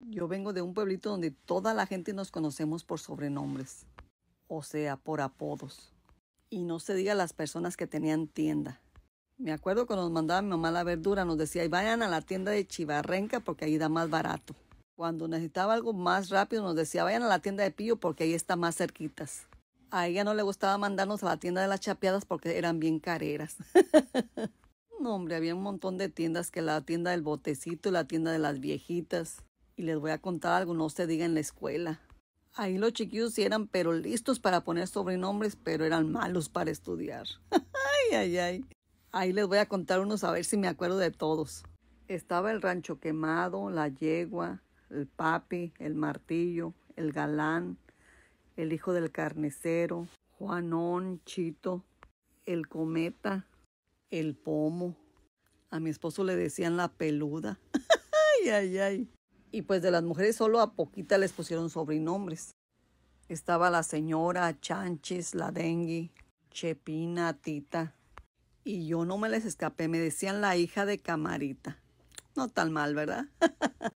Yo vengo de un pueblito donde toda la gente nos conocemos por sobrenombres, o sea, por apodos. Y no se diga las personas que tenían tienda. Me acuerdo cuando nos mandaba mi mamá la verdura, nos decía, vayan a la tienda de Chivarrenca porque ahí da más barato. Cuando necesitaba algo más rápido, nos decía, vayan a la tienda de Pillo porque ahí está más cerquitas. A ella no le gustaba mandarnos a la tienda de las chapeadas porque eran bien careras. no, hombre, había un montón de tiendas que la tienda del botecito, la tienda de las viejitas y les voy a contar algunos no se diga en la escuela. Ahí los chiquillos eran pero listos para poner sobrenombres, pero eran malos para estudiar. ay, ay, ay. Ahí les voy a contar unos a ver si me acuerdo de todos. Estaba el rancho quemado, la yegua, el papi, el martillo, el galán, el hijo del carnicero, Juanón, Chito, el cometa, el pomo. A mi esposo le decían la peluda. ay, ay, ay. Y pues de las mujeres solo a poquita les pusieron sobrenombres. Estaba la señora, Chanches, la Dengue, Chepina, Tita. Y yo no me les escapé, me decían la hija de Camarita. No tan mal, ¿verdad?